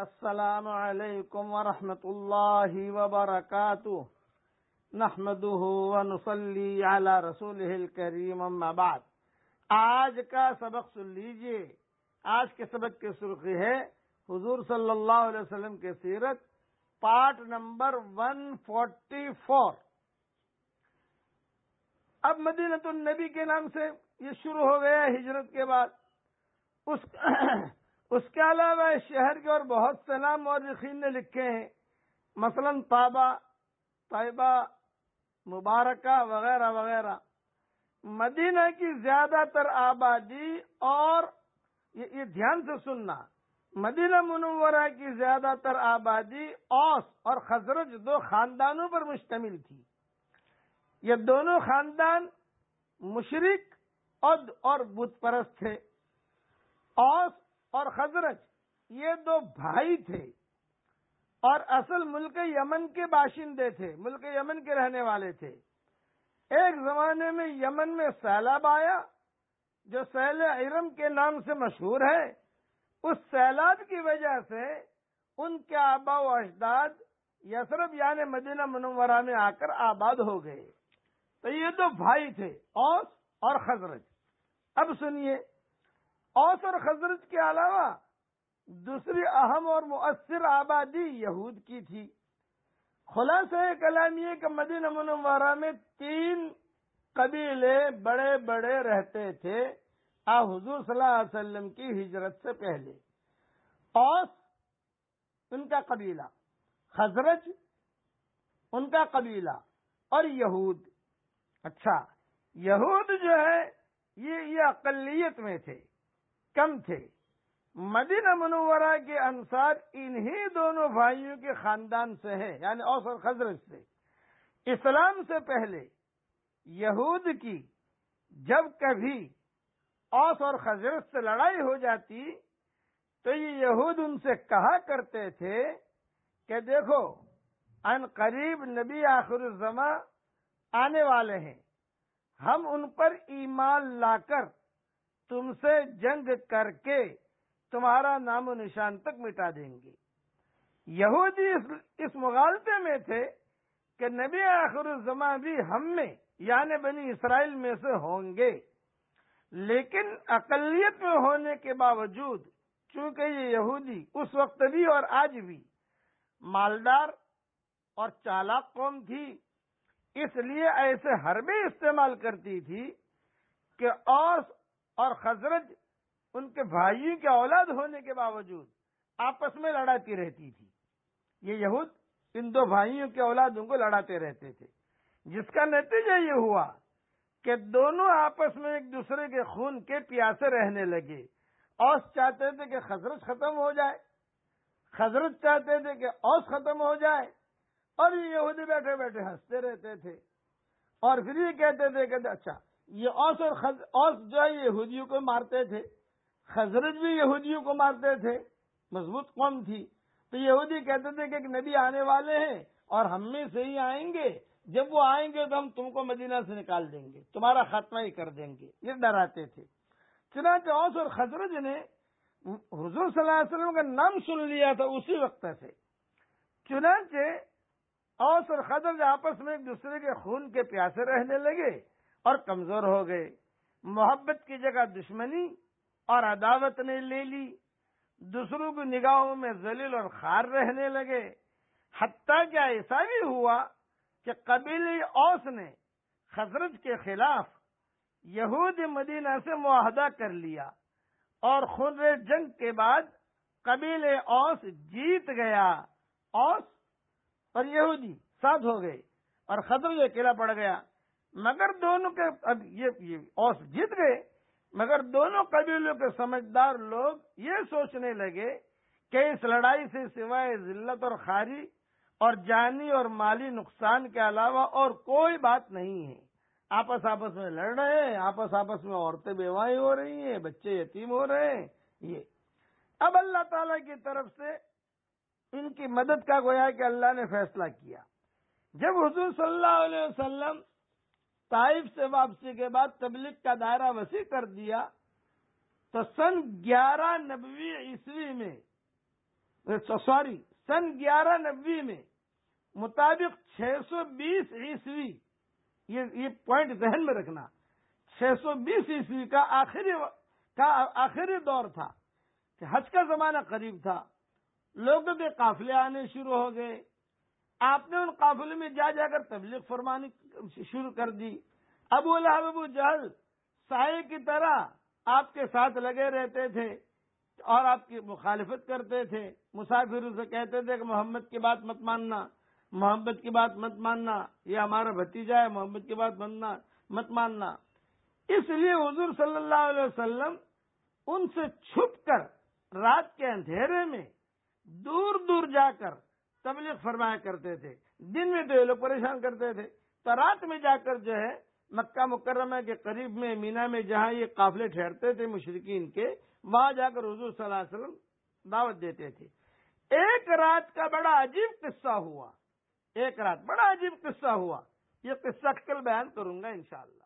السلام علیکم ورحمۃ اللہ وبرکاتہ نحمده ونصلي على رسوله الكريم اما بعد آج کا سبق سن لیجئے آج کے سبق کی سرخی ہے حضور صلی اللہ علیہ وسلم کے سیرت پارٹ نمبر 144 اب مدینہ النبی کے نام سے یہ شروع ہو گیا ہجرت کے بعد اس اس کے علاوہ اس شہر کے اور بہت سے نام مورخین نے لکھے ہیں مثلا طابہ طیبہ مبارکہ وغیرہ وغیرہ مدینہ کی زیادہ تر آبادی اور یہ دھیان سے سننا مدینہ منورہ کی زیادہ تر آبادی اوس اور خزرج دو خاندانوں پر مشتمل تھی یہ دونوں خاندان مشرق اد اور بت پرست تھے اوس اور خزرج یہ دو بھائی تھے اور اصل ملک یمن کے باشندے تھے ملک یمن کے رہنے والے تھے ایک زمانے میں یمن میں سیلاب آیا جو سیل ارم کے نام سے مشہور ہے اس سیلاب کی وجہ سے ان کے آبا و اجداد یسرف یعنی مدینہ منورہ میں آ کر آباد ہو گئے تو یہ دو بھائی تھے اوس اور خزرج اب سنیے اوس اور خزرج کے علاوہ دوسری اہم اور مؤثر آبادی یہود کی تھی خلاصہ کلام یہ کہ مدینہ منورہ میں تین قبیلے بڑے بڑے رہتے تھے آ حضور صلی اللہ علیہ وسلم کی ہجرت سے پہلے اوس ان کا قبیلہ خزرج ان کا قبیلہ اور یہود اچھا یہود جو ہے یہ اقلیت میں تھے کم تھے مدینہ منورہ کے انصار انہی دونوں بھائیوں کے خاندان سے ہیں یعنی اوس اور خزرت سے اسلام سے پہلے یہود کی جب کبھی اوس اور خزرت سے لڑائی ہو جاتی تو یہ یہود ان سے کہا کرتے تھے کہ دیکھو ان قریب نبی آخر الزما آنے والے ہیں ہم ان پر ایمان لا کر تم سے جنگ کر کے تمہارا نام و نشان تک مٹا دیں گے یہودی اس مغالطے میں تھے کہ نبی آخر الزما بھی ہم میں یعنی بنی اسرائیل میں سے ہوں گے لیکن اقلیت میں ہونے کے باوجود چونکہ یہ یہودی اس وقت بھی اور آج بھی مالدار اور چالاک قوم تھی اس لیے ایسے ہر بھی استعمال کرتی تھی کہ اور اور خزرج ان کے بھائیوں کے اولاد ہونے کے باوجود آپس میں لڑاتی رہتی تھی یہ یہود ان دو بھائیوں کے اولادوں کو لڑاتے رہتے تھے جس کا نتیجہ یہ ہوا کہ دونوں آپس میں ایک دوسرے کے خون کے پیاسے رہنے لگے اوس چاہتے تھے کہ خزرج ختم ہو جائے خزرت چاہتے تھے کہ اوس ختم ہو جائے اور یہ یہودی بیٹھے بیٹھے ہنستے رہتے تھے اور پھر یہ کہتے تھے کہ اچھا یہ اوس اور اوس جو ہے یہودیوں کو مارتے تھے خزرج بھی یہودیوں کو مارتے تھے مضبوط قوم تھی تو یہودی کہتے تھے کہ ایک نبی آنے والے ہیں اور ہم میں سے ہی آئیں گے جب وہ آئیں گے تو ہم تم کو مدینہ سے نکال دیں گے تمہارا خاتمہ ہی کر دیں گے یہ ڈراتے تھے چنانچہ اوس اور خزرج نے حضور صلی اللہ علیہ وسلم کا نام سن لیا تھا اسی وقت سے چنانچہ اوس اور خزرج آپس میں ایک دوسرے کے خون کے پیاسے رہنے لگے اور کمزور ہو گئے محبت کی جگہ دشمنی اور عداوت نے لے لی دوسروں کی نگاہوں میں ذلیل اور خار رہنے لگے حتیٰ کیا ایسا بھی ہوا کہ قبیل اوس نے خزرت کے خلاف یہود مدینہ سے معاہدہ کر لیا اور خود جنگ کے بعد قبیل اوس جیت گیا اوس اور یہودی ساتھ ہو گئے اور خزر اکیلا پڑ گیا مگر دونوں کے اب یہ اوس جیت گئے مگر دونوں قبیلوں کے سمجھدار لوگ یہ سوچنے لگے کہ اس لڑائی سے سوائے ذلت اور خاری اور جانی اور مالی نقصان کے علاوہ اور کوئی بات نہیں ہے آپس آپس میں لڑ رہے ہیں آپس آپس میں عورتیں بیوائیں ہو رہی ہیں بچے یتیم ہو رہے ہیں یہ اب اللہ تعالی کی طرف سے ان کی مدد کا گویا کہ اللہ نے فیصلہ کیا جب حضور صلی اللہ علیہ وسلم طائف سے واپسی کے بعد تبلیغ کا دائرہ وسیع کر دیا تو سن گیارہ نبوی عیسوی میں سوری سن گیارہ نبوی میں مطابق چھ سو بیس عیسوی یہ پوائنٹ ذہن میں رکھنا چھ سو بیس عیسوی کا آخری کا آخری دور تھا کہ حج کا زمانہ قریب تھا لوگوں کے قافلے آنے شروع ہو گئے آپ نے ان قافلے میں جا جا کر تبلیغ فرمانی شروع کر دی ابو اللہ ابو جہل سائے کی طرح آپ کے ساتھ لگے رہتے تھے اور آپ کی مخالفت کرتے تھے مسافروں سے کہتے تھے کہ محمد کی بات مت ماننا محمد کی بات مت ماننا یہ ہمارا بھتیجا ہے محمد کی بات ماننا مت ماننا اس لیے حضور صلی اللہ علیہ وسلم ان سے چھپ کر رات کے اندھیرے میں دور دور جا کر تبلیغ فرمایا کرتے تھے دن میں تو یہ لوگ پریشان کرتے تھے تو رات میں جا کر جو ہے مکہ مکرمہ کے قریب میں مینا میں جہاں یہ قافلے ٹھہرتے تھے مشرقین کے وہاں جا کر حضور صلی اللہ علیہ وسلم دعوت دیتے تھے ایک رات کا بڑا عجیب قصہ ہوا ایک رات بڑا عجیب قصہ ہوا یہ قصہ کل بیان کروں گا انشاءاللہ